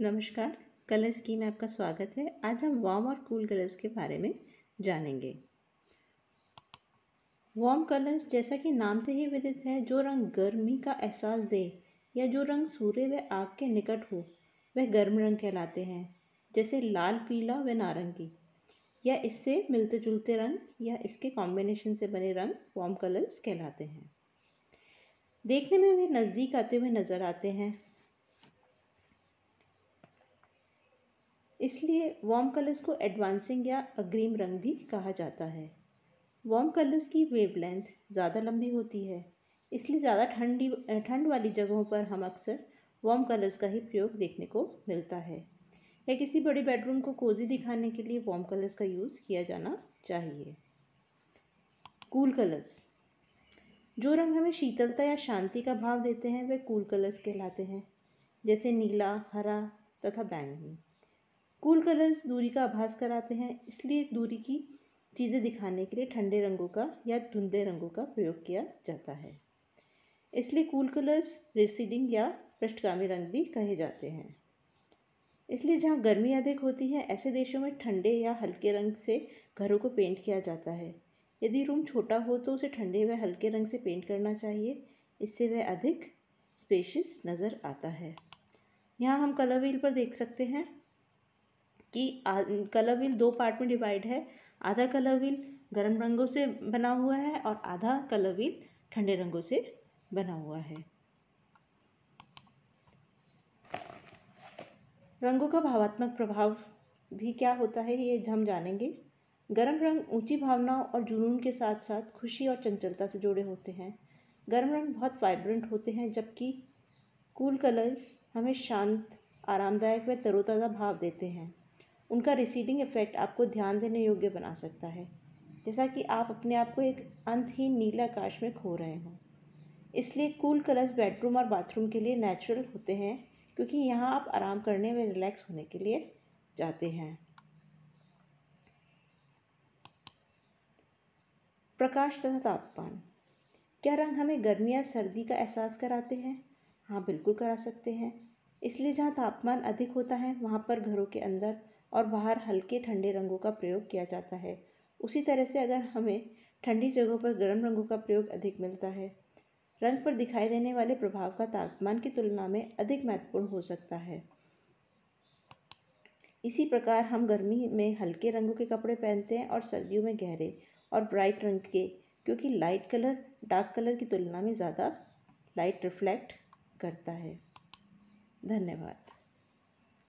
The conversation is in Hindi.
नमस्कार कलर्स की में आपका स्वागत है आज हम वार्म और कूल कलर्स के बारे में जानेंगे वार्म कलर्स जैसा कि नाम से ही विदित है जो रंग गर्मी का एहसास दे या जो रंग सूर्य व आग के निकट हो वह गर्म रंग कहलाते हैं जैसे लाल पीला व नारंगी या इससे मिलते जुलते रंग या इसके कॉम्बिनेशन से बने रंग वार्म कलर्स कहलाते हैं देखने में वे नज़दीक आते हुए नज़र आते हैं इसलिए वॉम कलर्स को एडवांसिंग या अग्रिम रंग भी कहा जाता है वॉम कलर्स की वेवलेंथ ज़्यादा लंबी होती है इसलिए ज़्यादा ठंडी ठंड वाली जगहों पर हम अक्सर वॉम कलर्स का ही प्रयोग देखने को मिलता है या किसी बड़े बेडरूम को कोजी दिखाने के लिए वॉम कलर्स का यूज़ किया जाना चाहिए कूल कलर्स जो रंग हमें शीतलता या शांति का भाव देते हैं वे कूल कलर्स कहलाते हैं जैसे नीला हरा तथा बैंगनी कूल कलर्स दूरी का आभास कराते हैं इसलिए दूरी की चीज़ें दिखाने के लिए ठंडे रंगों का या धुंधे रंगों का प्रयोग किया जाता है इसलिए कूल कलर्स रेसिडिंग या पृष्ठगामी रंग भी कहे जाते हैं इसलिए जहाँ गर्मी अधिक होती है ऐसे देशों में ठंडे या हल्के रंग से घरों को पेंट किया जाता है यदि रूम छोटा हो तो उसे ठंडे व हल्के रंग से पेंट करना चाहिए इससे वह अधिक स्पेशियस नज़र आता है यहाँ हम कलर व्हील पर देख सकते हैं कि कलर व्हील दो पार्ट में डिवाइड है आधा कलर व्हील गर्म रंगों से बना हुआ है और आधा कलर व्हील ठंडे रंगों से बना हुआ है रंगों का भावात्मक प्रभाव भी क्या होता है ये हम जानेंगे गर्म रंग ऊंची भावनाओं और जुनून के साथ साथ खुशी और चंचलता से जुड़े होते हैं गर्म रंग बहुत वाइब्रेंट होते हैं जबकि कूल कलर्स हमें शांत आरामदायक व तरोताज़ा भाव देते हैं उनका रिसीडिंग इफेक्ट आपको ध्यान देने योग्य बना सकता है जैसा कि आप अपने आप को एक अंतहीन नीला आकाश में खो रहे हों इसलिए कूल कलर्स बेडरूम और बाथरूम के लिए नेचुरल होते हैं क्योंकि यहाँ आप आराम करने व रिलैक्स होने के लिए जाते हैं प्रकाश तथा तापमान क्या रंग हमें गर्मी या सर्दी का एहसास कराते हैं हाँ बिल्कुल करा सकते हैं इसलिए जहाँ तापमान अधिक होता है वहाँ पर घरों के अंदर और बाहर हल्के ठंडे रंगों का प्रयोग किया जाता है उसी तरह से अगर हमें ठंडी जगहों पर गर्म रंगों का प्रयोग अधिक मिलता है रंग पर दिखाई देने वाले प्रभाव का तापमान की तुलना में अधिक महत्वपूर्ण हो सकता है इसी प्रकार हम गर्मी में हल्के रंगों के कपड़े पहनते हैं और सर्दियों में गहरे और ब्राइट रंग के क्योंकि लाइट कलर डार्क कलर की तुलना में ज़्यादा लाइट रिफ्लेक्ट करता है धन्यवाद